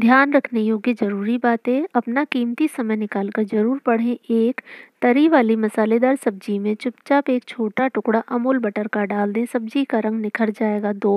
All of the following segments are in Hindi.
ध्यान रखने योग्य ज़रूरी बातें अपना कीमती समय निकालकर ज़रूर पढ़ें एक तरी वाली मसालेदार सब्जी में चुपचाप एक छोटा टुकड़ा अमूल बटर का डाल दें सब्जी का रंग निखर जाएगा दो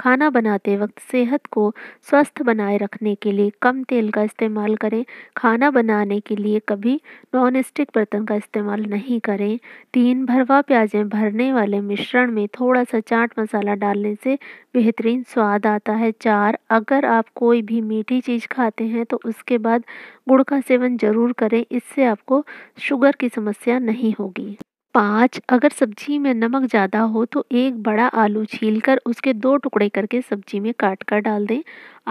खाना बनाते वक्त सेहत को स्वस्थ बनाए रखने के लिए कम तेल का इस्तेमाल करें खाना बनाने के लिए कभी नॉन स्टिक बर्तन का इस्तेमाल नहीं करें तीन भरवा प्याजें भरने वाले मिश्रण में थोड़ा सा चाट मसाला डालने से बेहतरीन स्वाद आता है चार अगर आप कोई भी मीठी चीज़ खाते हैं तो उसके बाद गुड़ का सेवन ज़रूर करें इससे आपको शुगर की की समस्या नहीं होगी पाँच अगर सब्जी में नमक ज़्यादा हो तो एक बड़ा आलू छीलकर उसके दो टुकड़े करके सब्जी में काट कर डाल दें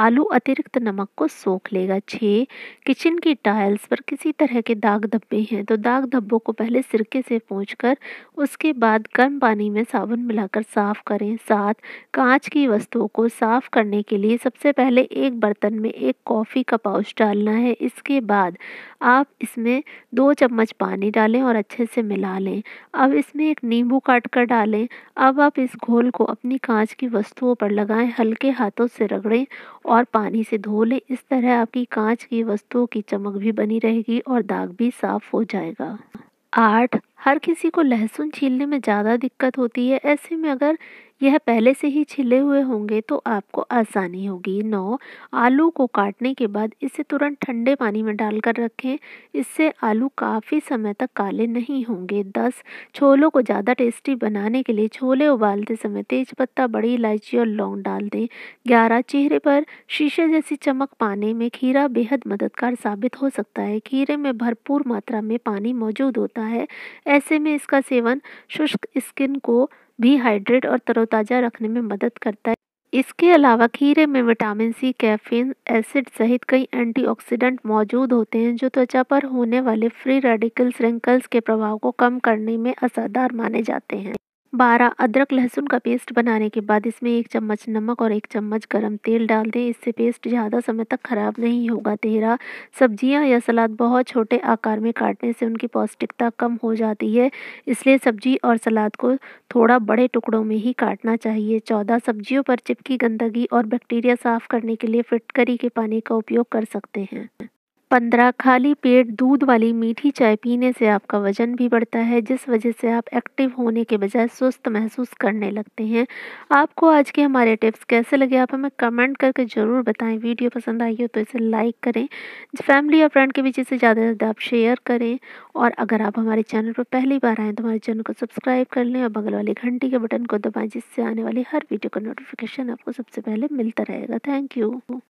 आलू अतिरिक्त नमक को सोख लेगा छः किचन की टाइल्स पर किसी तरह के दाग धब्बे हैं तो दाग धब्बों को पहले सिरके से पोंछ उसके बाद गर्म पानी में साबुन मिलाकर साफ करें साथ कांच की वस्तुओं को साफ करने के लिए सबसे पहले एक बर्तन में एक कॉफ़ी का पाउच डालना है इसके बाद आप इसमें दो चम्मच पानी डालें और अच्छे से मिला लें अब इसमें एक नींबू काट कर डालें अब आप इस घोल को अपनी कांच की वस्तुओं पर लगाएं हल्के हाथों से रगड़ें और पानी से धो लें इस तरह आपकी कांच की वस्तुओं की चमक भी बनी रहेगी और दाग भी साफ हो जाएगा आठ हर किसी को लहसुन छीलने में ज़्यादा दिक्कत होती है ऐसे में अगर यह पहले से ही छिले हुए होंगे तो आपको आसानी होगी नौ आलू को काटने के बाद इसे तुरंत ठंडे पानी में डालकर रखें इससे आलू काफ़ी समय तक काले नहीं होंगे दस छोलों को ज़्यादा टेस्टी बनाने के लिए छोले उबालते समय तेज़पत्ता बड़ी इलायची और लौंग डाल दें ग्यारह चेहरे पर शीशे जैसी चमक पाने में खीरा बेहद मददगार साबित हो सकता है खीरे में भरपूर मात्रा में पानी मौजूद होता है ऐसे में इसका सेवन शुष्क स्किन को भी हाइड्रेट और तरोताज़ा रखने में मदद करता है इसके अलावा खीरे में विटामिन सी कैफीन एसिड सहित कई एंटीऑक्सीडेंट मौजूद होते हैं जो त्वचा पर होने वाले फ्री रेडिकल्स रिंकल्स के प्रभाव को कम करने में असरदार माने जाते हैं बारह अदरक लहसुन का पेस्ट बनाने के बाद इसमें एक चम्मच नमक और एक चम्मच गरम तेल डाल दें इससे पेस्ट ज़्यादा समय तक खराब नहीं होगा तेरह सब्जियां या सलाद बहुत छोटे आकार में काटने से उनकी पौष्टिकता कम हो जाती है इसलिए सब्जी और सलाद को थोड़ा बड़े टुकड़ों में ही काटना चाहिए चौदह सब्जियों पर चिपकी गंदगी और बैक्टीरिया साफ करने के लिए फिटकरी के पानी का उपयोग कर सकते हैं पंद्रह खाली पेट दूध वाली मीठी चाय पीने से आपका वजन भी बढ़ता है जिस वजह से आप एक्टिव होने के बजाय सुस्त महसूस करने लगते हैं आपको आज के हमारे टिप्स कैसे लगे आप हमें कमेंट करके ज़रूर बताएं वीडियो पसंद आई हो तो इसे लाइक करें फैमिली और फ्रेंड के बीच इसे ज़्यादा से ज़्यादा आप शेयर करें और अगर आप हमारे चैनल पर पहली बार आएँ तो हमारे चैनल को सब्सक्राइब कर लें और बगल वाली घंटी के बटन को दबाएँ जिससे आने वाली हर वीडियो का नोटिफिकेशन आपको सबसे पहले मिलता रहेगा थैंक यू